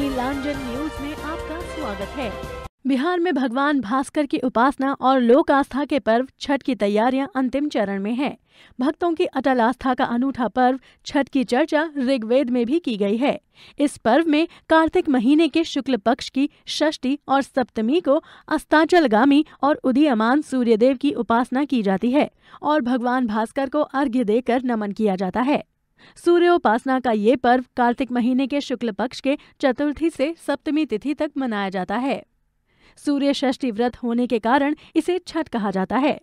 D लांजन news में आपका स्वागत है बिहार में भगवान भास्कर की उपासना और लोक आस्था के पर्व छठ की तैयारियां अंतिम चरण में हैं। भक्तों की अटल आस्था का अनूठा पर्व छठ की चर्चा ऋग्वेद में भी की गई है इस पर्व में कार्तिक महीने के शुक्ल पक्ष की षष्ठी और सप्तमी को अस्ताचलगामी और उदीयमान सूर्यदेव की उपासना की जाती है और भगवान भास्कर को अर्घ्य देकर नमन किया जाता है सूर्योपासना का ये पर्व कार्तिक महीने के शुक्ल पक्ष के चतुर्थी से सप्तमी तिथि तक मनाया जाता है सूर्य षष्ठी व्रत होने के कारण इसे छठ कहा जाता है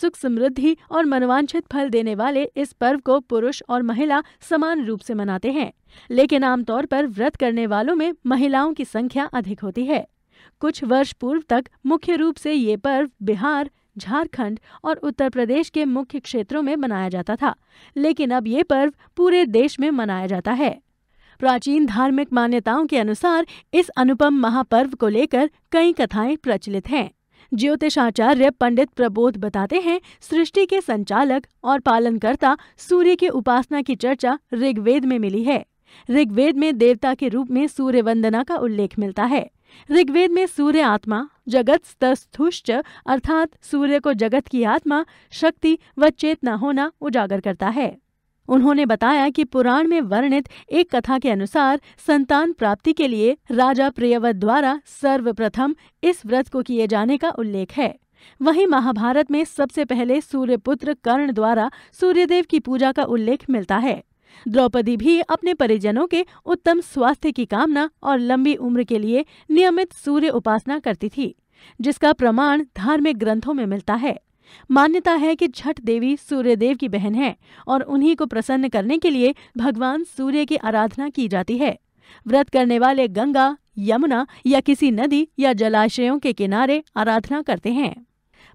सुख समृद्धि और मनवांछित फल देने वाले इस पर्व को पुरुष और महिला समान रूप से मनाते हैं लेकिन आमतौर पर व्रत करने वालों में महिलाओं की संख्या अधिक होती है कुछ वर्ष पूर्व तक मुख्य रूप से ये पर्व बिहार झारखंड और उत्तर प्रदेश के मुख्य क्षेत्रों में मनाया जाता था लेकिन अब ये पर्व पूरे देश में मनाया जाता है प्राचीन धार्मिक मान्यताओं के अनुसार इस अनुपम महापर्व को लेकर कई कथाएं प्रचलित हैं ज्योतिषाचार्य पंडित प्रबोध बताते हैं सृष्टि के संचालक और पालनकर्ता सूर्य की उपासना की चर्चा ऋग्वेद में मिली है ऋग्वेद में देवता के रूप में सूर्य वंदना का उल्लेख मिलता है ऋग्वेद में सूर्य आत्मा जगत स्तस्थुश्च अर्थात सूर्य को जगत की आत्मा शक्ति व चेतना होना उजागर करता है उन्होंने बताया कि पुराण में वर्णित एक कथा के अनुसार संतान प्राप्ति के लिए राजा प्रियवत द्वारा सर्वप्रथम इस व्रत को किए जाने का उल्लेख है वहीं महाभारत में सबसे पहले सूर्यपुत्र कर्ण द्वारा सूर्यदेव की पूजा का उल्लेख मिलता है द्रौपदी भी अपने परिजनों के उत्तम स्वास्थ्य की कामना और लंबी उम्र के लिए नियमित सूर्य उपासना करती थी जिसका प्रमाण धार्मिक ग्रंथों में मिलता है मान्यता है कि छठ देवी सूर्य देव की बहन है और उन्हीं को प्रसन्न करने के लिए भगवान सूर्य की आराधना की जाती है व्रत करने वाले गंगा यमुना या किसी नदी या जलाशयों के किनारे आराधना करते हैं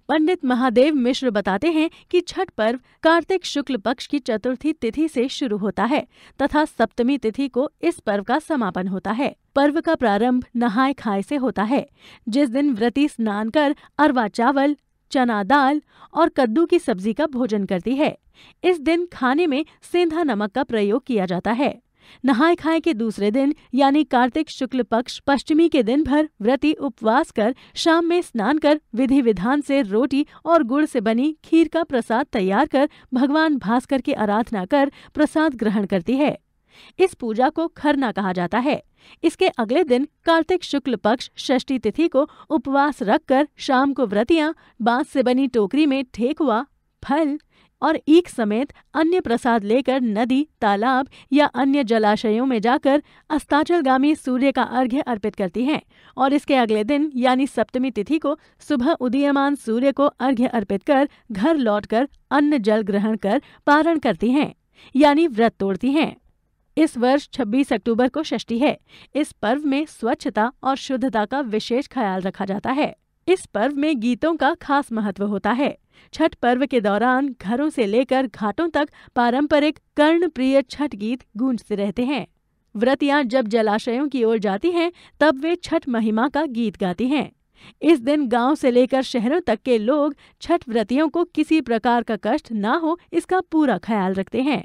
पंडित महादेव मिश्र बताते हैं कि छठ पर्व कार्तिक शुक्ल पक्ष की चतुर्थी तिथि से शुरू होता है तथा सप्तमी तिथि को इस पर्व का समापन होता है पर्व का प्रारंभ नहाय खाए से होता है जिस दिन व्रती स्नान कर अरवा चावल चना दाल और कद्दू की सब्जी का भोजन करती है इस दिन खाने में सेंधा नमक का प्रयोग किया जाता है नहाय खाए के दूसरे दिन यानी कार्तिक शुक्ल पक्ष पश्चिमी के दिन भर व्रती उपवास कर शाम में स्नान कर विधि विधान से रोटी और गुड़ से बनी खीर का प्रसाद तैयार कर भगवान भास्कर की आराधना कर प्रसाद ग्रहण करती है इस पूजा को खरना कहा जाता है इसके अगले दिन कार्तिक शुक्ल पक्ष षष्ठी तिथि को उपवास रखकर शाम को व्रतियां बांस से बनी टोकरी में ठेकुआ फल और ईख समेत अन्य प्रसाद लेकर नदी तालाब या अन्य जलाशयों में जाकर अस्ताचलगामी सूर्य का अर्घ्य अर्पित करती हैं और इसके अगले दिन यानी सप्तमी तिथि को सुबह उदीयमान सूर्य को अर्घ्य अर्पित कर घर लौटकर अन्न जल ग्रहण कर पारण करती हैं यानी व्रत तोड़ती हैं इस वर्ष 26 अक्टूबर को षष्ठी है इस पर्व में स्वच्छता और शुद्धता का विशेष ख्याल रखा जाता है इस पर्व में गीतों का खास महत्व होता है छठ पर्व के दौरान घरों से लेकर घाटों तक पारंपरिक कर्ण प्रिय छठ गीत गूंजते रहते हैं व्रतियां जब जलाशयों की ओर जाती हैं तब वे छठ महिमा का गीत गाती हैं इस दिन गांव से लेकर शहरों तक के लोग छठ व्रतियों को किसी प्रकार का कष्ट ना हो इसका पूरा ख्याल रखते हैं